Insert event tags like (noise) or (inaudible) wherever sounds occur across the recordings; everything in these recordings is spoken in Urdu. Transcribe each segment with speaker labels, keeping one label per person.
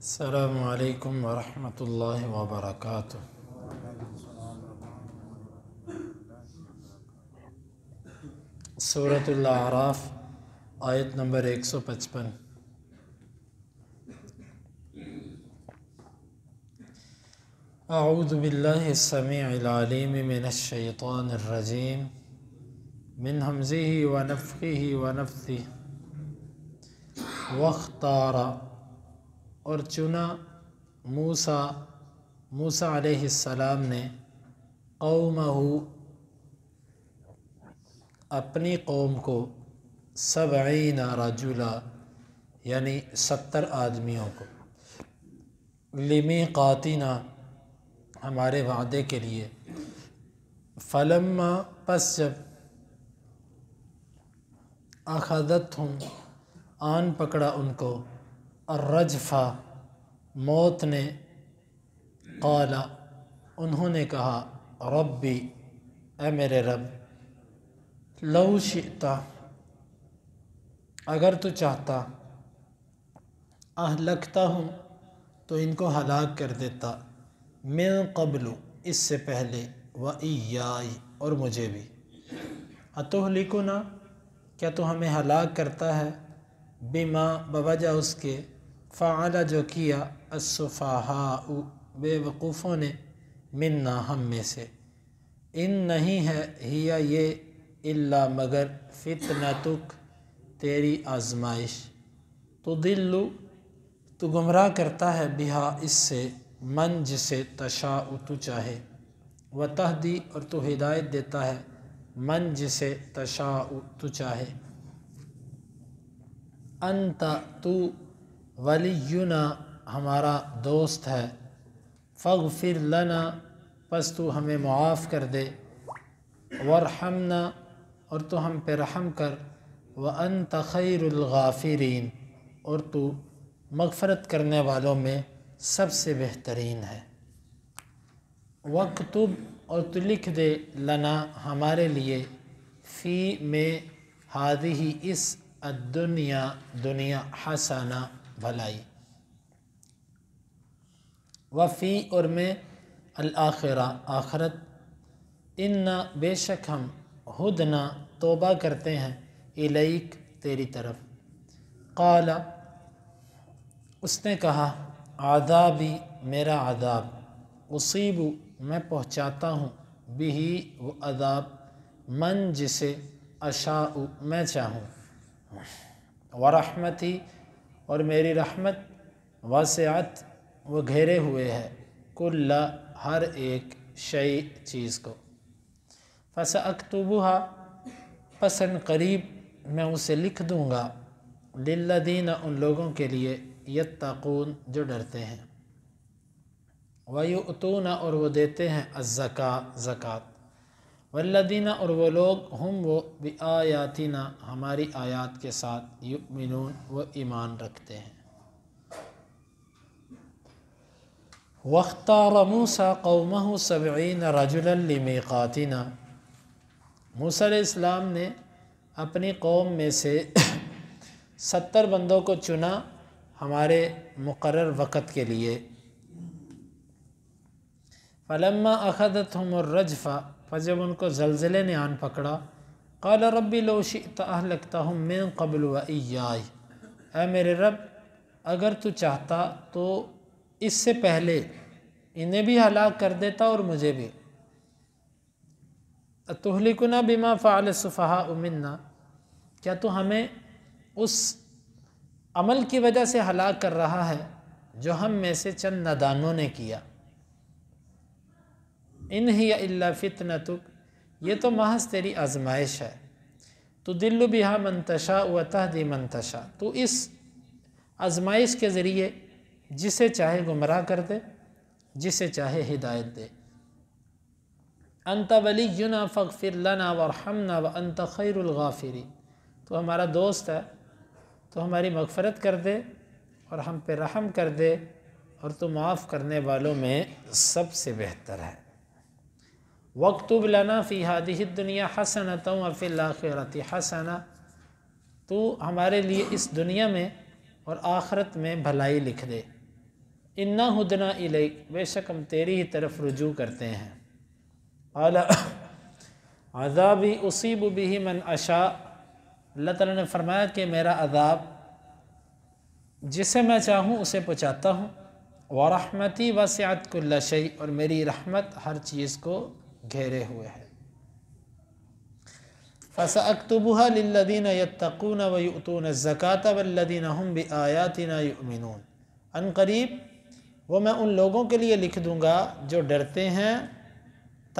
Speaker 1: السلام عليكم ورحمة الله وبركاته سورة الأعراف آية نمبر 155 أعوذ بالله السميع العليم من الشيطان الرجيم من همزه ونفخه ونفثه واختار اور چنا موسا موسا علیہ السلام نے قوم اپنی قوم کو سبعین راجلہ یعنی ستر آدمیوں کو لمی قاتینہ ہمارے وعدے کے لیے فلم پس جب اخدت ہوں آن پکڑا ان کو الرجفہ موت نے قالا انہوں نے کہا ربی اے میرے رب لو شئتا اگر تو چاہتا اہلکتا ہوں تو ان کو ہلاک کر دیتا میں قبل اس سے پہلے و ایائی اور مجھے بھی اتو لکھوں نا کیا تو ہمیں ہلاک کرتا ہے بیما بوجہ اس کے فعلا جو کیا اصوفہ بے وقوفوں نے منا ہم میں سے ان نہیں ہے ہیا یہ اللہ مگر فتنتک تیری آزمائش تو دلو تو گمراہ کرتا ہے بہا اس سے من جسے تشاو تو چاہے و تہدی اور تو ہدایت دیتا ہے من جسے تشا تو چاہے انتا تو ولینا ہمارا دوست ہے فغ فر لنا پس تو ہمیں معاف کر دے ورحمنا اور تو ہم پہ رحم کر و ان تخیر الغافرین تو مغفرت کرنے والوں میں سب سے بہترین ہے وقت اور تو لکھ دے لنا ہمارے لیے فی میں حادی اس دنیا دنیا حسانہ بھلائی وفی اور میں الآخرہ آخرت ان نہ بے شک ہم نہ توبہ کرتے ہیں الیک تیری طرف قال اس نے کہا عذابی میرا آداب وسیب میں پہنچاتا ہوں بھی وہ عذاب من جسے اشاؤ میں چاہوں ورحمتی رحمتی اور میری رحمت واسعت وہ گھیرے ہوئے ہے کل ہر ایک شعی چیز کو فس اکتبہ پسند قریب میں اسے لکھ دوں گا دل دینہ ان لوگوں کے لیے یتقون جو ڈرتے ہیں ویؤتون اور وہ دیتے ہیں ازکا زکوٰۃ ودینہ اور وہ لوگ ہم و آیاتینا ہماری آیات کے ساتھ یؤمنون و ایمان رکھتے ہیں وختار موسیٰ قومہ سبعین رجلا لمیقاتنا موسیٰ علیہ السلام نے اپنی قوم میں سے (coughs) ستر بندوں کو چنا ہمارے مقرر وقت کے لیے فلما اخدت ہم پس جب ان کو زلزلے نے آن پکڑا قال ربی لو شئت اہلکتہم من قبل و ایائی اے میرے رب اگر تو چاہتا تو اس سے پہلے انہیں بھی ہلاک کر دیتا اور مجھے بھی اتحلکنا بما فعل صفحہ امنا کیا تو ہمیں اس عمل کی وجہ سے ہلاک کر رہا ہے جو ہم میں سے چند ندانوں نے کیا انہی اللہ فتنتک تک یہ تو محض تیری آزمائش ہے تو دل بیہا منتشا و تہدی منتشا تو اس آزمائش کے ذریعے جسے چاہے گمراہ کر دے جسے چاہے ہدایت دے انت ولینا فغفر لنا ورحمنا لنا و ہم خیر الغافری تو ہمارا دوست ہے تو ہماری مغفرت کر دے اور ہم پہ رحم کر دے اور تو معاف کرنے والوں میں سب سے بہتر ہے وَقْتُبْ لَنَا فِي دنیا الدُّنِيَا حَسَنَةً وَفِي فی حَسَنَةً تو ہمارے لیے اس دنیا میں اور آخرت میں بھلائی لکھ دے اِنَّا هُدْنَا نہ بے شک ہم تیری ہی طرف رجوع کرتے ہیں قَالَ (coughs) عَذَابِ اُصِيبُ بِهِ مَنْ ہی من اللہ تعالیٰ نے فرمایا کہ میرا عذاب جسے میں چاہوں اسے پہنچاتا ہوں وَرَحْمَتِ وَسِعَتْ وسعت کل اور میری رحمت ہر چیز کو گھیرے ہوئے ہیں فَسَأَكْتُبُهَا اکتبہ يَتَّقُونَ وَيُؤْتُونَ الزَّكَاةَ زکاتہ هُمْ بِآيَاتِنَا يُؤْمِنُونَ ان قریب وہ میں ان لوگوں کے لیے لکھ دوں گا جو ڈرتے ہیں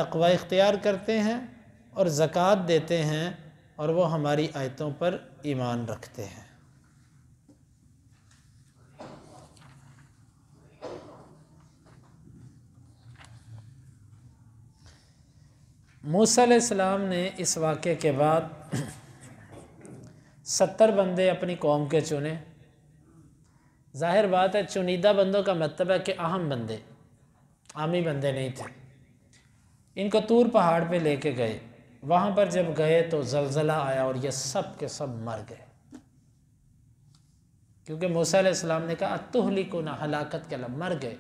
Speaker 1: تقوی اختیار کرتے ہیں اور زکوٰۃ دیتے ہیں اور وہ ہماری آیتوں پر ایمان رکھتے ہیں موسیٰ علیہ السلام نے اس واقعے کے بعد ستر بندے اپنی قوم کے چنے ظاہر بات ہے چنیدہ بندوں کا مطلب ہے کہ اہم بندے عامی بندے نہیں تھے ان کو تور پہاڑ پہ لے کے گئے وہاں پر جب گئے تو زلزلہ آیا اور یہ سب کے سب مر گئے کیونکہ موسیٰ علیہ السلام نے کہا کو نہ ہلاکت کے لب مر گئے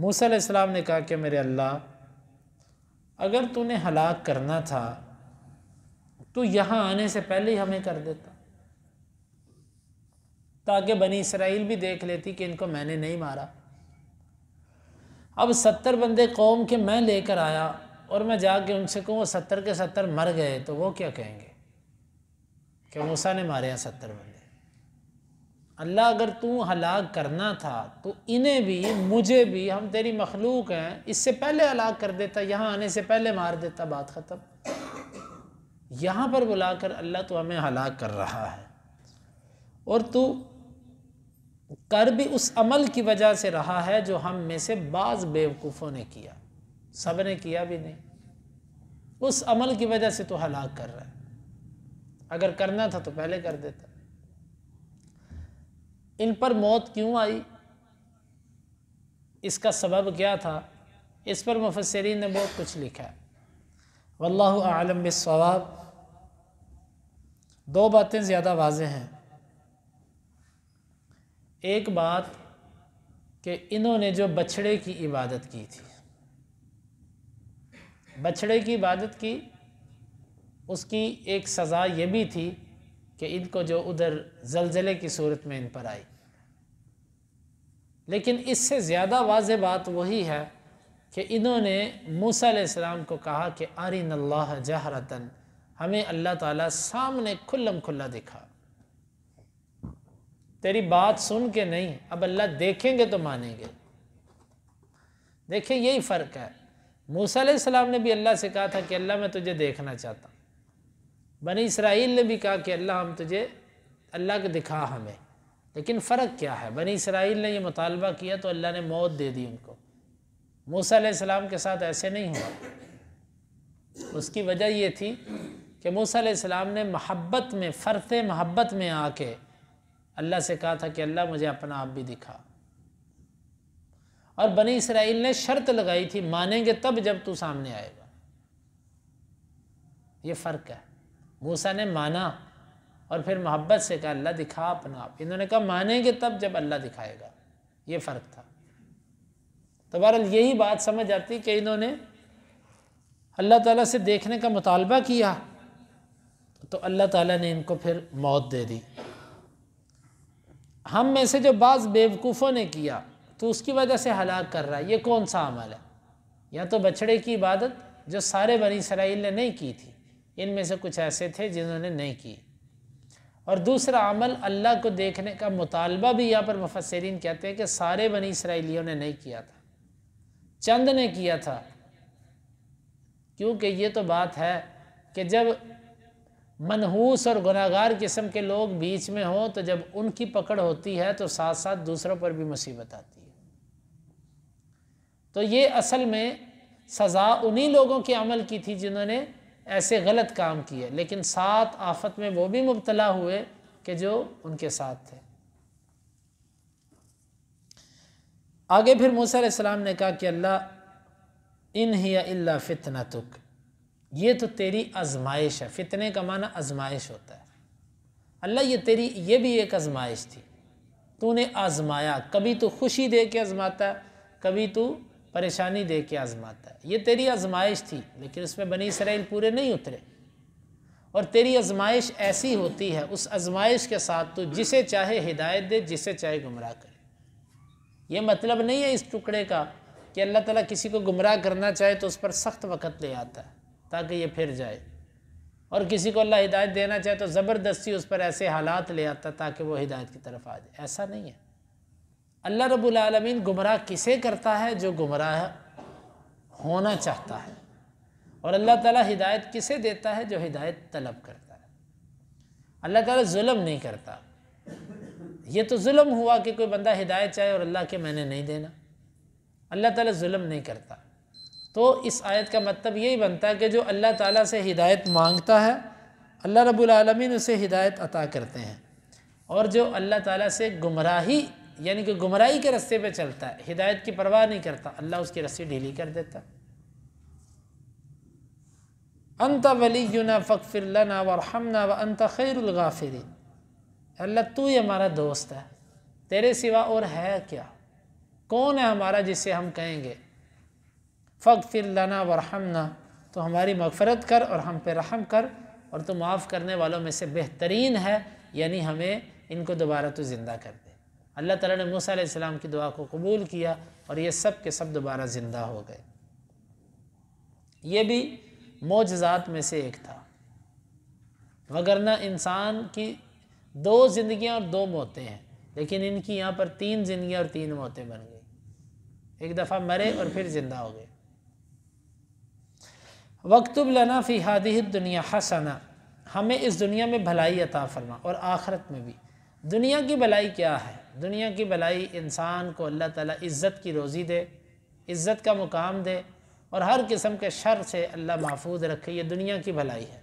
Speaker 1: موسیٰ علیہ السلام نے کہا کہ میرے اللہ اگر تو نے ہلاک کرنا تھا تو یہاں آنے سے پہلے ہی ہمیں کر دیتا تاکہ بنی اسرائیل بھی دیکھ لیتی کہ ان کو میں نے نہیں مارا اب ستر بندے قوم کے میں لے کر آیا اور میں جا کے ان سے کہوں وہ ستر کے ستر مر گئے تو وہ کیا کہیں گے کہ موسیٰ نے مارے ہیں ستر بندے اللہ اگر تو ہلاک کرنا تھا تو انہیں بھی مجھے بھی ہم تیری مخلوق ہیں اس سے پہلے ہلاک کر دیتا یہاں آنے سے پہلے مار دیتا بات ختم یہاں پر بلا کر اللہ تو ہمیں ہلاک کر رہا ہے اور تو کر بھی اس عمل کی وجہ سے رہا ہے جو ہم میں سے بعض بیوقوفوں نے کیا سب نے کیا بھی نہیں اس عمل کی وجہ سے تو ہلاک کر رہا ہے اگر کرنا تھا تو پہلے کر دیتا ان پر موت کیوں آئی اس کا سبب کیا تھا اس پر مفسرین نے بہت کچھ لکھا ہے واللہ اعلم بصواب دو باتیں زیادہ واضح ہیں ایک بات کہ انہوں نے جو بچھڑے کی عبادت کی تھی بچھڑے کی عبادت کی اس کی ایک سزا یہ بھی تھی کہ ان کو جو ادھر زلزلے کی صورت میں ان پر آئی لیکن اس سے زیادہ واضح بات وہی ہے کہ انہوں نے موسیٰ علیہ السلام کو کہا کہ آرین اللہ جہرتاً ہمیں اللہ تعالیٰ سامنے کھلم کھلا دکھا تیری بات سن کے نہیں اب اللہ دیکھیں گے تو مانیں گے دیکھیں یہی فرق ہے موسیٰ علیہ السلام نے بھی اللہ سے کہا تھا کہ اللہ میں تجھے دیکھنا چاہتا ہوں بنی اسرائیل نے بھی کہا کہ اللہ ہم تجھے اللہ کے دکھا ہمیں لیکن فرق کیا ہے بنی اسرائیل نے یہ مطالبہ کیا تو اللہ نے موت دے دی ان کو موسیٰ علیہ السلام کے ساتھ ایسے نہیں ہوا اس کی وجہ یہ تھی کہ موسیٰ علیہ السلام نے محبت میں فرط محبت میں آ کے اللہ سے کہا تھا کہ اللہ مجھے اپنا آپ بھی دکھا اور بنی اسرائیل نے شرط لگائی تھی مانیں گے تب جب تو سامنے آئے گا یہ فرق ہے موسیٰ نے مانا اور پھر محبت سے کہا اللہ دکھا اپنا آپ انہوں نے کہا مانیں گے تب جب اللہ دکھائے گا یہ فرق تھا تو بہرحال یہی بات سمجھ آتی کہ انہوں نے اللہ تعالیٰ سے دیکھنے کا مطالبہ کیا تو اللہ تعالیٰ نے ان کو پھر موت دے دی ہم میں سے جو بعض بیوقوفوں نے کیا تو اس کی وجہ سے ہلاک کر رہا ہے یہ کون سا عمل ہے یا تو بچڑے کی عبادت جو سارے بنی اسرائیل نے نہیں کی تھی ان میں سے کچھ ایسے تھے جنہوں نے نہیں کی اور دوسرا عمل اللہ کو دیکھنے کا مطالبہ بھی یہاں پر مفسرین کہتے ہیں کہ سارے بنی اسرائیلیوں نے نہیں کیا تھا چند نے کیا تھا کیونکہ یہ تو بات ہے کہ جب منحوس اور گناہ گار قسم کے لوگ بیچ میں ہوں تو جب ان کی پکڑ ہوتی ہے تو ساتھ ساتھ دوسروں پر بھی مصیبت آتی ہے تو یہ اصل میں سزا انہی لوگوں کے عمل کی تھی جنہوں نے ایسے غلط کام کیے لیکن سات آفت میں وہ بھی مبتلا ہوئے کہ جو ان کے ساتھ تھے آگے پھر موسیٰ علیہ السلام نے کہا کہ اللہ ان ہی اللہ فتنا تک یہ تو تیری آزمائش ہے فتنے کا معنی آزمائش ہوتا ہے اللہ یہ تیری یہ بھی ایک آزمائش تھی تو نے آزمایا کبھی تو خوشی دے کے آزماتا کبھی تو پریشانی دے کے آزماتا ہے یہ تیری آزمائش تھی لیکن اس میں بنی اسرائیل پورے نہیں اترے اور تیری آزمائش ایسی ہوتی ہے اس آزمائش کے ساتھ تو جسے چاہے ہدایت دے جسے چاہے گمراہ کرے یہ مطلب نہیں ہے اس ٹکڑے کا کہ اللہ تعالیٰ کسی کو گمراہ کرنا چاہے تو اس پر سخت وقت لے آتا ہے تاکہ یہ پھر جائے اور کسی کو اللہ ہدایت دینا چاہے تو زبردستی اس پر ایسے حالات لے آتا ہے تاکہ وہ ہدایت کی طرف آ جائے ایسا نہیں ہے اللہ رب العالمین گمراہ کسے کرتا ہے جو گمراہ ہونا چاہتا ہے اور اللہ تعالیٰ ہدایت کسے دیتا ہے جو ہدایت طلب کرتا ہے اللہ تعالیٰ ظلم نہیں کرتا یہ تو ظلم ہوا کہ کوئی بندہ ہدایت چاہے اور اللہ کے میں نے نہیں دینا اللہ تعالیٰ ظلم نہیں کرتا تو اس آیت کا مطلب یہی بنتا ہے کہ جو اللہ تعالیٰ سے ہدایت مانگتا ہے اللہ رب العالمین اسے ہدایت عطا کرتے ہیں اور جو اللہ تعالیٰ سے گمراہی یعنی کہ گمرائی کے رستے پہ چلتا ہے ہدایت کی پرواہ نہیں کرتا اللہ اس کی رسی ڈھیلی کر دیتا انت ولینا فقفر لنا ورحمنا وانت خیر الغافری اللہ تو یہ ہمارا دوست ہے تیرے سوا اور ہے کیا کون ہے ہمارا جسے ہم کہیں گے فقفر لنا ورحمنا تو ہماری مغفرت کر اور ہم پہ رحم کر اور تو معاف کرنے والوں میں سے بہترین ہے یعنی ہمیں ان کو دوبارہ تو زندہ کر اللہ تعالیٰ نے موسیٰ علیہ السلام کی دعا کو قبول کیا اور یہ سب کے سب دوبارہ زندہ ہو گئے یہ بھی موجزات میں سے ایک تھا وگرنہ انسان کی دو زندگیاں اور دو موتیں ہیں لیکن ان کی یہاں پر تین زندگیاں اور تین موتیں بن گئیں ایک دفعہ مرے اور پھر زندہ ہو گئے لَنَا فِي هَذِهِ دنیا حَسَنَا ہمیں اس دنیا میں بھلائی عطا فرما اور آخرت میں بھی دنیا کی بلائی کیا ہے دنیا کی بلائی انسان کو اللہ تعالیٰ عزت کی روزی دے عزت کا مقام دے اور ہر قسم کے شر سے اللہ محفوظ رکھے یہ دنیا کی بھلائی ہے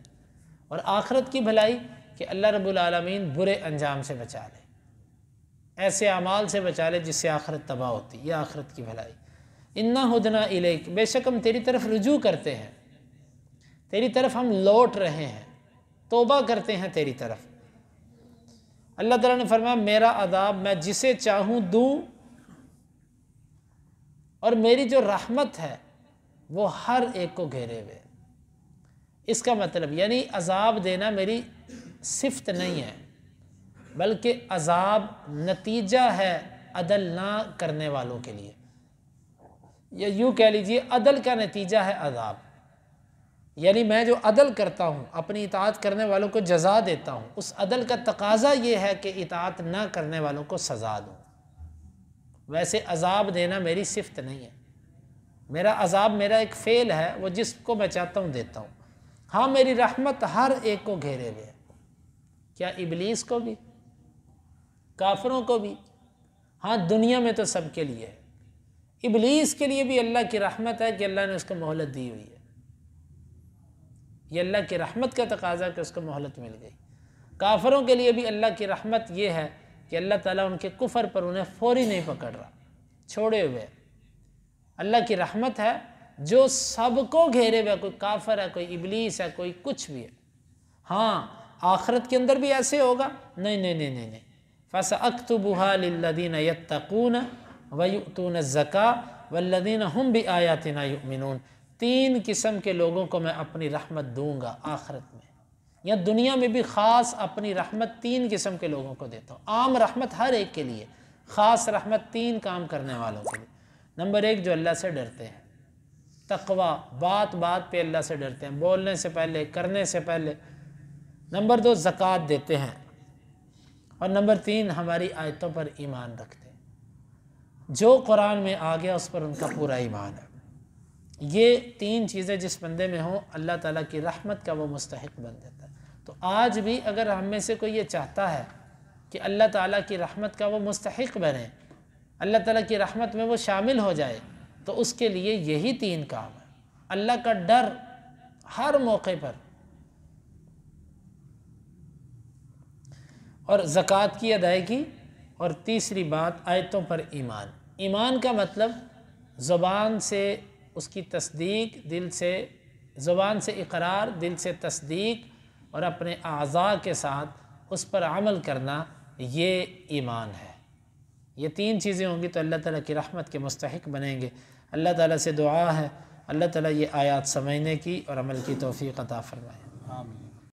Speaker 1: اور آخرت کی بھلائی کہ اللہ رب العالمین برے انجام سے بچا لے ایسے اعمال سے بچا لے جس سے آخرت تباہ ہوتی یہ آخرت کی بھلائی انا ہدنا الیک بے شک ہم تیری طرف رجوع کرتے ہیں تیری طرف ہم لوٹ رہے ہیں توبہ کرتے ہیں تیری طرف اللہ تعالیٰ نے فرمایا میرا عذاب میں جسے چاہوں دوں اور میری جو رحمت ہے وہ ہر ایک کو گھیرے ہوئے اس کا مطلب یعنی عذاب دینا میری صفت نہیں ہے بلکہ عذاب نتیجہ ہے عدل نہ کرنے والوں کے لیے یا یوں کہہ لیجئے عدل کا نتیجہ ہے عذاب یعنی میں جو عدل کرتا ہوں اپنی اطاعت کرنے والوں کو جزا دیتا ہوں اس عدل کا تقاضا یہ ہے کہ اطاعت نہ کرنے والوں کو سزا دوں ویسے عذاب دینا میری صفت نہیں ہے میرا عذاب میرا ایک فعل ہے وہ جس کو میں چاہتا ہوں دیتا ہوں ہاں میری رحمت ہر ایک کو گھیرے ہوئے ہے کیا ابلیس کو بھی کافروں کو بھی ہاں دنیا میں تو سب کے لیے ہے ابلیس کے لیے بھی اللہ کی رحمت ہے کہ اللہ نے اس کو مہلت دی ہوئی ہے یہ اللہ کی رحمت کا تقاضا کہ اس کو مہلت مل گئی کافروں کے لیے بھی اللہ کی رحمت یہ ہے کہ اللہ تعالیٰ ان کے کفر پر انہیں فوری نہیں پکڑ رہا چھوڑے ہوئے اللہ کی رحمت ہے جو سب کو گھیرے ہوئے کوئی کافر ہے کوئی ابلیس ہے کوئی کچھ بھی ہے ہاں آخرت کے اندر بھی ایسے ہوگا نہیں نہیں نہیں نہیں نہیں ددین یتقون زکا و اللہ ددین ہم بھی آیا تین قسم کے لوگوں کو میں اپنی رحمت دوں گا آخرت میں یا دنیا میں بھی خاص اپنی رحمت تین قسم کے لوگوں کو دیتا ہوں عام رحمت ہر ایک کے لیے خاص رحمت تین کام کرنے والوں کے لیے نمبر ایک جو اللہ سے ڈرتے ہیں تقوی بات بات پہ اللہ سے ڈرتے ہیں بولنے سے پہلے کرنے سے پہلے نمبر دو زکوٰۃ دیتے ہیں اور نمبر تین ہماری آیتوں پر ایمان رکھتے ہیں جو قرآن میں آ گیا اس پر ان کا پورا ایمان ہے یہ تین چیزیں جس بندے میں ہوں اللہ تعالیٰ کی رحمت کا وہ مستحق بن جاتا ہے تو آج بھی اگر ہم میں سے کوئی یہ چاہتا ہے کہ اللہ تعالیٰ کی رحمت کا وہ مستحق بنے اللہ تعالیٰ کی رحمت میں وہ شامل ہو جائے تو اس کے لیے یہی تین کام ہے اللہ کا ڈر ہر موقع پر اور زکوٰۃ کی ادائیگی اور تیسری بات آیتوں پر ایمان ایمان کا مطلب زبان سے اس کی تصدیق دل سے زبان سے اقرار دل سے تصدیق اور اپنے اعضاء کے ساتھ اس پر عمل کرنا یہ ایمان ہے یہ تین چیزیں ہوں گی تو اللہ تعالیٰ کی رحمت کے مستحق بنیں گے اللہ تعالیٰ سے دعا ہے اللہ تعالیٰ یہ آیات سمجھنے کی اور عمل کی توفیق عطا فرمائے آمین